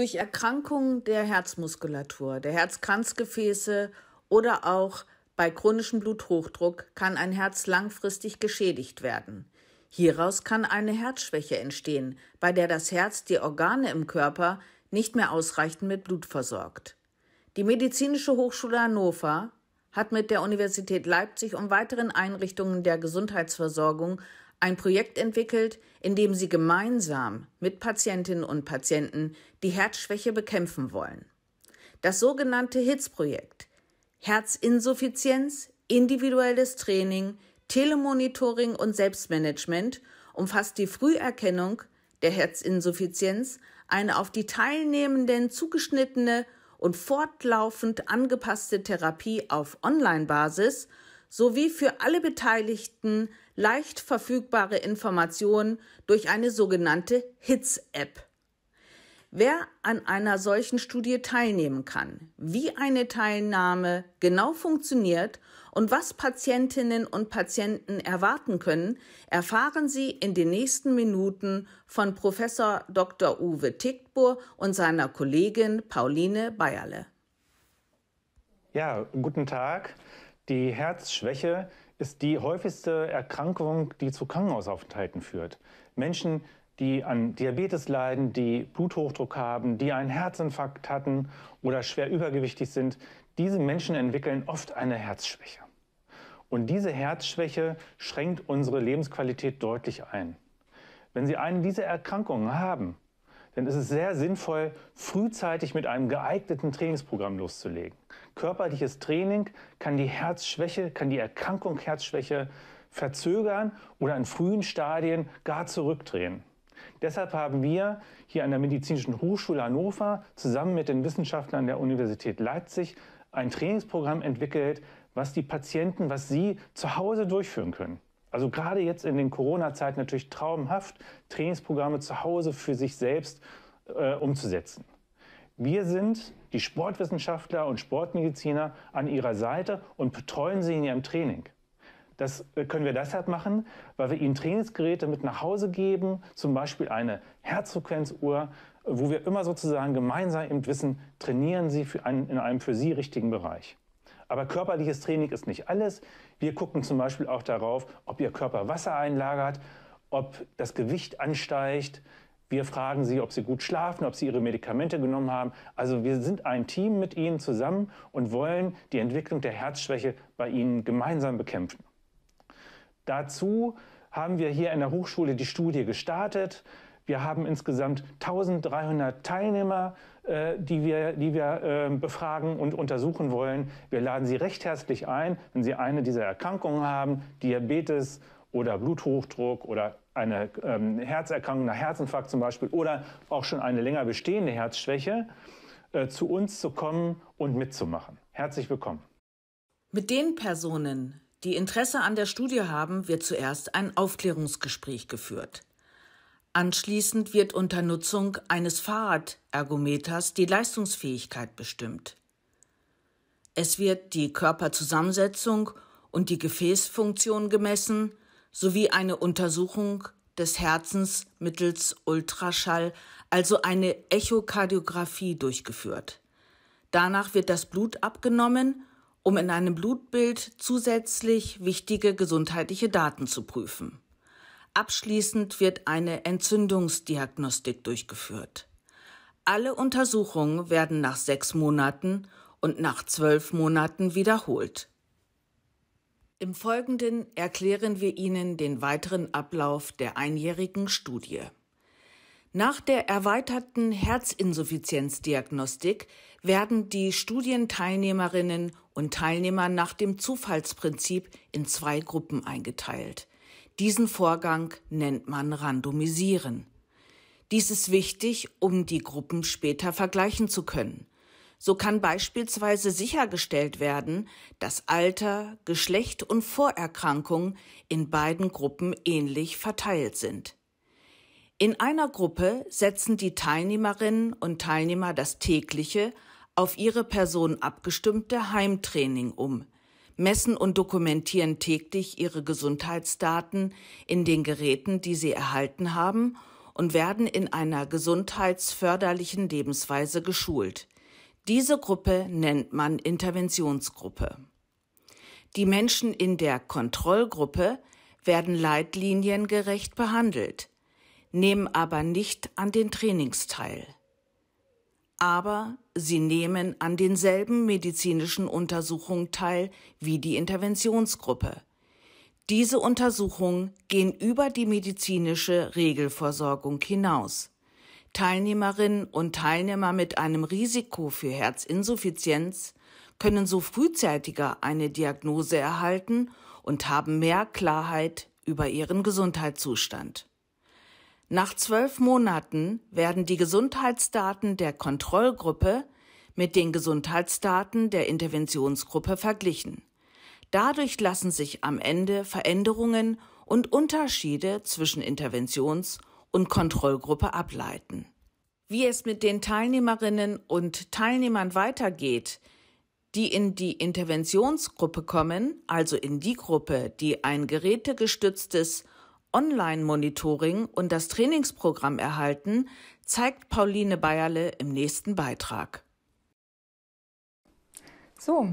durch Erkrankungen der Herzmuskulatur, der Herzkranzgefäße oder auch bei chronischem Bluthochdruck kann ein Herz langfristig geschädigt werden. Hieraus kann eine Herzschwäche entstehen, bei der das Herz die Organe im Körper nicht mehr ausreichend mit Blut versorgt. Die Medizinische Hochschule Hannover hat mit der Universität Leipzig und weiteren Einrichtungen der Gesundheitsversorgung ein Projekt entwickelt, in dem sie gemeinsam mit Patientinnen und Patienten die Herzschwäche bekämpfen wollen. Das sogenannte HITS-Projekt Herzinsuffizienz, individuelles Training, Telemonitoring und Selbstmanagement umfasst die Früherkennung der Herzinsuffizienz, eine auf die Teilnehmenden zugeschnittene und fortlaufend angepasste Therapie auf Online-Basis sowie für alle Beteiligten leicht verfügbare Informationen durch eine sogenannte HITS-App. Wer an einer solchen Studie teilnehmen kann, wie eine Teilnahme genau funktioniert und was Patientinnen und Patienten erwarten können, erfahren Sie in den nächsten Minuten von Professor Dr. Uwe Tickbur und seiner Kollegin Pauline Bayerle. Ja, guten Tag. Die Herzschwäche ist die häufigste Erkrankung, die zu Krankenhausaufenthalten führt. Menschen, die an Diabetes leiden, die Bluthochdruck haben, die einen Herzinfarkt hatten oder schwer übergewichtig sind, diese Menschen entwickeln oft eine Herzschwäche. Und diese Herzschwäche schränkt unsere Lebensqualität deutlich ein. Wenn Sie eine dieser Erkrankungen haben, denn es ist sehr sinnvoll, frühzeitig mit einem geeigneten Trainingsprogramm loszulegen. Körperliches Training kann die Herzschwäche, kann die Erkrankung Herzschwäche verzögern oder in frühen Stadien gar zurückdrehen. Deshalb haben wir hier an der Medizinischen Hochschule Hannover zusammen mit den Wissenschaftlern der Universität Leipzig ein Trainingsprogramm entwickelt, was die Patienten, was sie zu Hause durchführen können also gerade jetzt in den Corona-Zeiten natürlich traumhaft, Trainingsprogramme zu Hause für sich selbst äh, umzusetzen. Wir sind die Sportwissenschaftler und Sportmediziner an ihrer Seite und betreuen sie in ihrem Training. Das äh, können wir deshalb machen, weil wir ihnen Trainingsgeräte mit nach Hause geben, zum Beispiel eine Herzfrequenzuhr, wo wir immer sozusagen gemeinsam eben wissen, trainieren sie einen, in einem für sie richtigen Bereich. Aber körperliches Training ist nicht alles. Wir gucken zum Beispiel auch darauf, ob Ihr Körper Wasser einlagert, ob das Gewicht ansteigt. Wir fragen Sie, ob Sie gut schlafen, ob Sie Ihre Medikamente genommen haben. Also wir sind ein Team mit Ihnen zusammen und wollen die Entwicklung der Herzschwäche bei Ihnen gemeinsam bekämpfen. Dazu haben wir hier in der Hochschule die Studie gestartet. Wir haben insgesamt 1300 Teilnehmer, äh, die wir, die wir äh, befragen und untersuchen wollen. Wir laden Sie recht herzlich ein, wenn Sie eine dieser Erkrankungen haben, Diabetes oder Bluthochdruck oder eine ähm, Herzerkrankung nach Herzinfarkt zum Beispiel oder auch schon eine länger bestehende Herzschwäche, äh, zu uns zu kommen und mitzumachen. Herzlich willkommen. Mit den Personen, die Interesse an der Studie haben, wird zuerst ein Aufklärungsgespräch geführt. Anschließend wird unter Nutzung eines Fahrradergometers die Leistungsfähigkeit bestimmt. Es wird die Körperzusammensetzung und die Gefäßfunktion gemessen sowie eine Untersuchung des Herzens mittels Ultraschall, also eine Echokardiographie, durchgeführt. Danach wird das Blut abgenommen, um in einem Blutbild zusätzlich wichtige gesundheitliche Daten zu prüfen. Abschließend wird eine Entzündungsdiagnostik durchgeführt. Alle Untersuchungen werden nach sechs Monaten und nach zwölf Monaten wiederholt. Im Folgenden erklären wir Ihnen den weiteren Ablauf der einjährigen Studie. Nach der erweiterten Herzinsuffizienzdiagnostik werden die Studienteilnehmerinnen und Teilnehmer nach dem Zufallsprinzip in zwei Gruppen eingeteilt. Diesen Vorgang nennt man Randomisieren. Dies ist wichtig, um die Gruppen später vergleichen zu können. So kann beispielsweise sichergestellt werden, dass Alter, Geschlecht und Vorerkrankung in beiden Gruppen ähnlich verteilt sind. In einer Gruppe setzen die Teilnehmerinnen und Teilnehmer das tägliche, auf ihre Person abgestimmte Heimtraining um – messen und dokumentieren täglich ihre Gesundheitsdaten in den Geräten, die sie erhalten haben, und werden in einer gesundheitsförderlichen Lebensweise geschult. Diese Gruppe nennt man Interventionsgruppe. Die Menschen in der Kontrollgruppe werden leitliniengerecht behandelt, nehmen aber nicht an den Trainings teil. Aber sie nehmen an denselben medizinischen Untersuchungen teil wie die Interventionsgruppe. Diese Untersuchungen gehen über die medizinische Regelversorgung hinaus. Teilnehmerinnen und Teilnehmer mit einem Risiko für Herzinsuffizienz können so frühzeitiger eine Diagnose erhalten und haben mehr Klarheit über ihren Gesundheitszustand. Nach zwölf Monaten werden die Gesundheitsdaten der Kontrollgruppe mit den Gesundheitsdaten der Interventionsgruppe verglichen. Dadurch lassen sich am Ende Veränderungen und Unterschiede zwischen Interventions- und Kontrollgruppe ableiten. Wie es mit den Teilnehmerinnen und Teilnehmern weitergeht, die in die Interventionsgruppe kommen, also in die Gruppe, die ein gerätegestütztes Online-Monitoring und das Trainingsprogramm erhalten, zeigt Pauline Bayerle im nächsten Beitrag. So,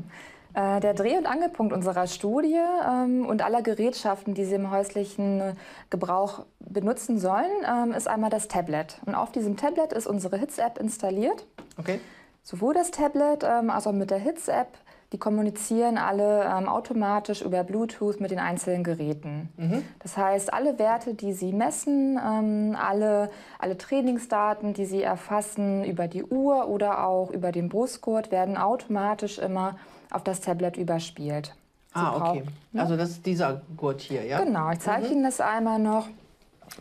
äh, der Dreh- und Angelpunkt unserer Studie ähm, und aller Gerätschaften, die Sie im häuslichen Gebrauch benutzen sollen, ähm, ist einmal das Tablet. Und auf diesem Tablet ist unsere Hits-App installiert. Okay. Sowohl das Tablet ähm, als auch mit der Hits-App die kommunizieren alle ähm, automatisch über Bluetooth mit den einzelnen Geräten. Mhm. Das heißt, alle Werte, die sie messen, ähm, alle, alle Trainingsdaten, die sie erfassen über die Uhr oder auch über den Brustgurt, werden automatisch immer auf das Tablet überspielt. Ah, sie ah, okay. Brauchen, ne? Also das ist dieser Gurt hier, ja? Genau, ich zeige mhm. Ihnen das einmal noch.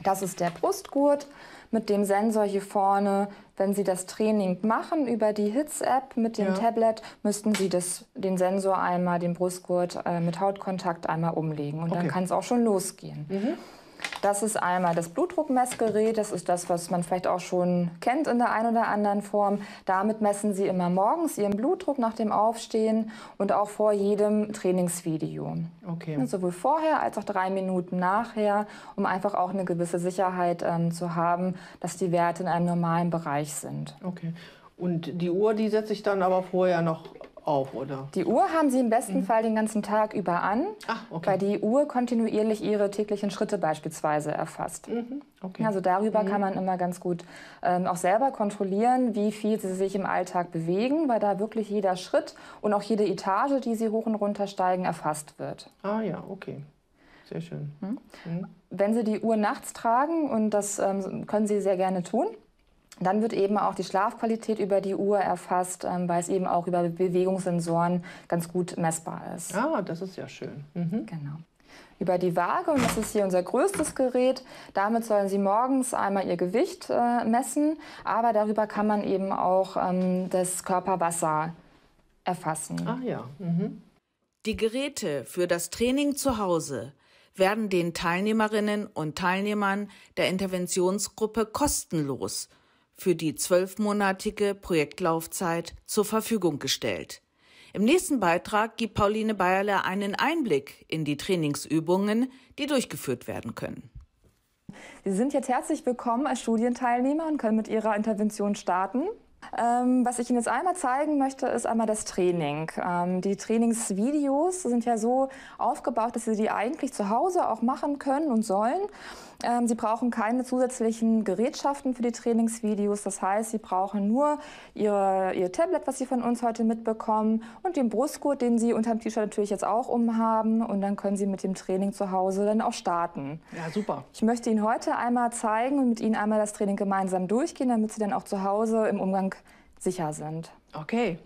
Das ist der Brustgurt mit dem Sensor hier vorne, wenn Sie das Training machen über die HITS-App mit dem ja. Tablet, müssten Sie das, den Sensor einmal, den Brustgurt äh, mit Hautkontakt einmal umlegen. Und okay. dann kann es auch schon losgehen. Mhm. Das ist einmal das Blutdruckmessgerät. Das ist das, was man vielleicht auch schon kennt in der einen oder anderen Form. Damit messen Sie immer morgens Ihren Blutdruck nach dem Aufstehen und auch vor jedem Trainingsvideo. Okay. Sowohl vorher als auch drei Minuten nachher, um einfach auch eine gewisse Sicherheit ähm, zu haben, dass die Werte in einem normalen Bereich sind. Okay. Und die Uhr, die setze ich dann aber vorher noch auf, oder? Die Uhr haben Sie im besten mhm. Fall den ganzen Tag über an, Ach, okay. weil die Uhr kontinuierlich Ihre täglichen Schritte beispielsweise erfasst. Mhm. Okay. Also darüber mhm. kann man immer ganz gut ähm, auch selber kontrollieren, wie viel Sie sich im Alltag bewegen, weil da wirklich jeder Schritt und auch jede Etage, die Sie hoch und runter steigen, erfasst wird. Ah ja, okay. Sehr schön. Hm? Mhm. Wenn Sie die Uhr nachts tragen, und das ähm, können Sie sehr gerne tun, dann wird eben auch die Schlafqualität über die Uhr erfasst, ähm, weil es eben auch über Bewegungssensoren ganz gut messbar ist. Ah, das ist ja schön. Mhm. Genau über die Waage und das ist hier unser größtes Gerät. Damit sollen Sie morgens einmal Ihr Gewicht äh, messen, aber darüber kann man eben auch ähm, das Körperwasser erfassen. Ach ja. Mhm. Die Geräte für das Training zu Hause werden den Teilnehmerinnen und Teilnehmern der Interventionsgruppe kostenlos für die zwölfmonatige Projektlaufzeit zur Verfügung gestellt. Im nächsten Beitrag gibt Pauline Bayerle einen Einblick in die Trainingsübungen, die durchgeführt werden können. Sie sind jetzt herzlich willkommen als Studienteilnehmer und können mit Ihrer Intervention starten. Ähm, was ich Ihnen jetzt einmal zeigen möchte, ist einmal das Training. Ähm, die Trainingsvideos sind ja so aufgebaut, dass Sie die eigentlich zu Hause auch machen können und sollen. Ähm, sie brauchen keine zusätzlichen Gerätschaften für die Trainingsvideos. Das heißt, Sie brauchen nur Ihr, Ihr Tablet, was Sie von uns heute mitbekommen und den Brustgurt, den Sie unter dem T-Shirt natürlich jetzt auch umhaben. Und dann können Sie mit dem Training zu Hause dann auch starten. Ja, super. Ich möchte Ihnen heute einmal zeigen und mit Ihnen einmal das Training gemeinsam durchgehen, damit Sie dann auch zu Hause im Umgang sicher sind. Okay.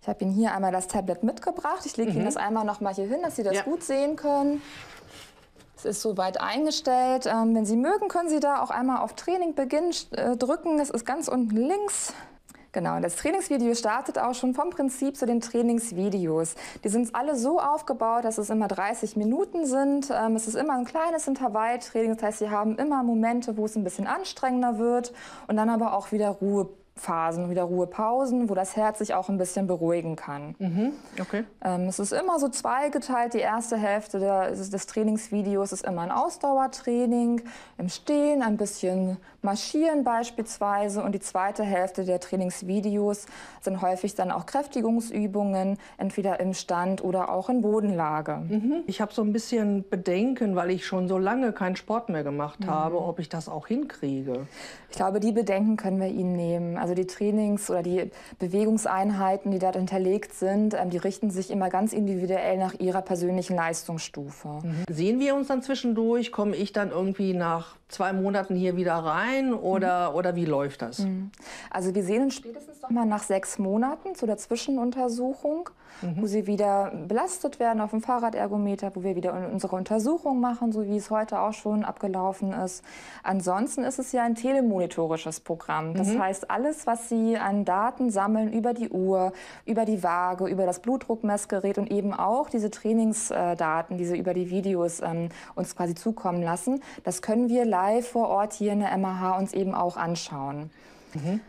Ich habe Ihnen hier einmal das Tablet mitgebracht. Ich lege mhm. Ihnen das einmal noch mal hier hin, dass Sie das ja. gut sehen können. Es ist soweit eingestellt. Ähm, wenn Sie mögen, können Sie da auch einmal auf Training beginnen äh, drücken. Das ist ganz unten links. Genau, das Trainingsvideo startet auch schon vom Prinzip zu den Trainingsvideos. Die sind alle so aufgebaut, dass es immer 30 Minuten sind. Ähm, es ist immer ein kleines Intervalltraining, das heißt, Sie haben immer Momente, wo es ein bisschen anstrengender wird und dann aber auch wieder Ruhe Phasen, wieder Ruhepausen, wo das Herz sich auch ein bisschen beruhigen kann. Mhm, okay. Ähm, es ist immer so zweigeteilt. Die erste Hälfte der, des Trainingsvideos ist immer ein Ausdauertraining, im Stehen, ein bisschen marschieren beispielsweise. Und die zweite Hälfte der Trainingsvideos sind häufig dann auch Kräftigungsübungen, entweder im Stand oder auch in Bodenlage. Mhm. Ich habe so ein bisschen Bedenken, weil ich schon so lange keinen Sport mehr gemacht mhm. habe, ob ich das auch hinkriege. Ich glaube, die Bedenken können wir Ihnen nehmen. Also die Trainings oder die Bewegungseinheiten, die dort hinterlegt sind, ähm, die richten sich immer ganz individuell nach ihrer persönlichen Leistungsstufe. Mhm. Sehen wir uns dann zwischendurch? Komme ich dann irgendwie nach zwei Monaten hier wieder rein oder, mhm. oder wie läuft das? Mhm. Also wir sehen uns spätestens mal nach sechs Monaten zu der Zwischenuntersuchung, mhm. wo sie wieder belastet werden auf dem Fahrradergometer, wo wir wieder unsere Untersuchung machen, so wie es heute auch schon abgelaufen ist. Ansonsten ist es ja ein telemonitorisches Programm. Das mhm. heißt, alles, was sie an Daten sammeln über die Uhr, über die Waage, über das Blutdruckmessgerät und eben auch diese Trainingsdaten, die sie über die Videos ähm, uns quasi zukommen lassen, das können wir live live vor Ort hier in der MAH uns eben auch anschauen. Mhm.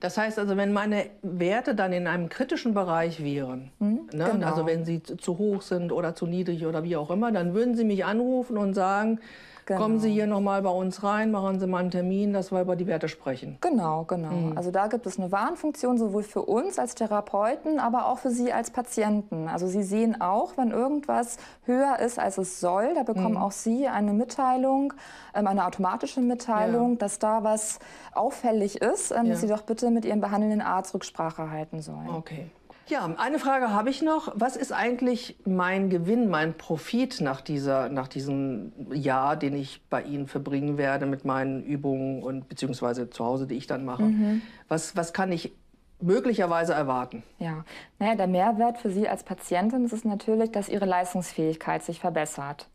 Das heißt also, wenn meine Werte dann in einem kritischen Bereich wären, mhm, ne? genau. also wenn sie zu hoch sind oder zu niedrig oder wie auch immer, dann würden sie mich anrufen und sagen, Genau. Kommen Sie genau. hier nochmal bei uns rein, machen Sie mal einen Termin, dass wir über die Werte sprechen. Genau, genau. Mhm. Also da gibt es eine Warnfunktion sowohl für uns als Therapeuten, aber auch für Sie als Patienten. Also Sie sehen auch, wenn irgendwas höher ist, als es soll, da bekommen mhm. auch Sie eine Mitteilung, ähm, eine automatische Mitteilung, ja. dass da was auffällig ist, ähm, dass ja. Sie doch bitte mit Ihrem behandelnden Arzt Rücksprache halten sollen. Okay. Ja, eine Frage habe ich noch. Was ist eigentlich mein Gewinn, mein Profit nach, dieser, nach diesem Jahr, den ich bei Ihnen verbringen werde mit meinen Übungen und beziehungsweise zu Hause, die ich dann mache? Mhm. Was, was kann ich möglicherweise erwarten? Ja, naja, der Mehrwert für Sie als Patientin ist es natürlich, dass Ihre Leistungsfähigkeit sich verbessert.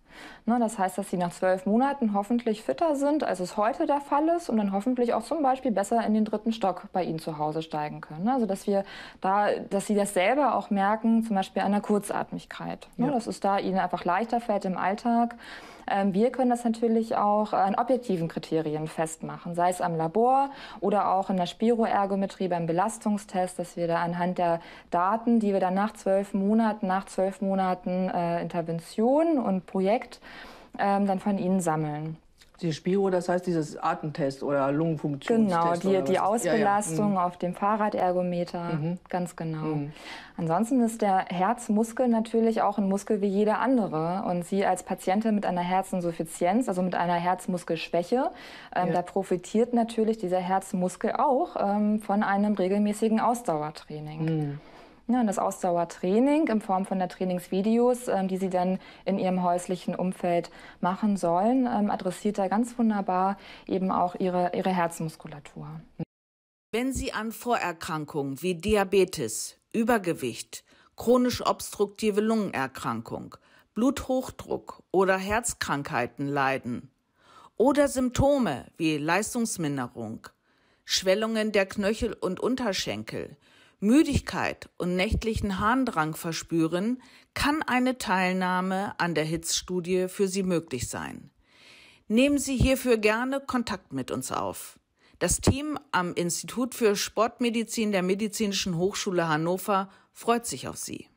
Ne, das heißt, dass sie nach zwölf Monaten hoffentlich fitter sind, als es heute der Fall ist und dann hoffentlich auch zum Beispiel besser in den dritten Stock bei ihnen zu Hause steigen können. Ne? Also dass wir da, dass sie das selber auch merken, zum Beispiel an der Kurzatmigkeit. Ne? Ja. Dass es da ihnen einfach leichter fällt im Alltag. Ähm, wir können das natürlich auch an objektiven Kriterien festmachen, sei es am Labor oder auch in der Spiroergometrie beim Belastungstest, dass wir da anhand der Daten, die wir dann nach zwölf Monaten, nach zwölf Monaten äh, Intervention und Projekt ähm, dann von ihnen sammeln. Die Spiro, das heißt dieses Atemtest oder Lungenfunktionstest. Genau, die, die Ausbelastung ja, ja. Mhm. auf dem Fahrradergometer, mhm. ganz genau. Mhm. Ansonsten ist der Herzmuskel natürlich auch ein Muskel wie jeder andere. Und Sie als Patientin mit einer Herzinsuffizienz, also mit einer Herzmuskelschwäche, ähm, ja. da profitiert natürlich dieser Herzmuskel auch ähm, von einem regelmäßigen Ausdauertraining. Mhm. Ja, ne, und das Ausdauertraining in Form von der Trainingsvideos, ähm, die sie dann in ihrem häuslichen Umfeld machen sollen, ähm, adressiert da ganz wunderbar eben auch ihre, ihre Herzmuskulatur. Wenn Sie an Vorerkrankungen wie Diabetes, Übergewicht, chronisch obstruktive Lungenerkrankung, Bluthochdruck oder Herzkrankheiten leiden oder Symptome wie Leistungsminderung, Schwellungen der Knöchel und Unterschenkel, Müdigkeit und nächtlichen Harndrang verspüren, kann eine Teilnahme an der Hitzstudie für Sie möglich sein. Nehmen Sie hierfür gerne Kontakt mit uns auf. Das Team am Institut für Sportmedizin der Medizinischen Hochschule Hannover freut sich auf Sie.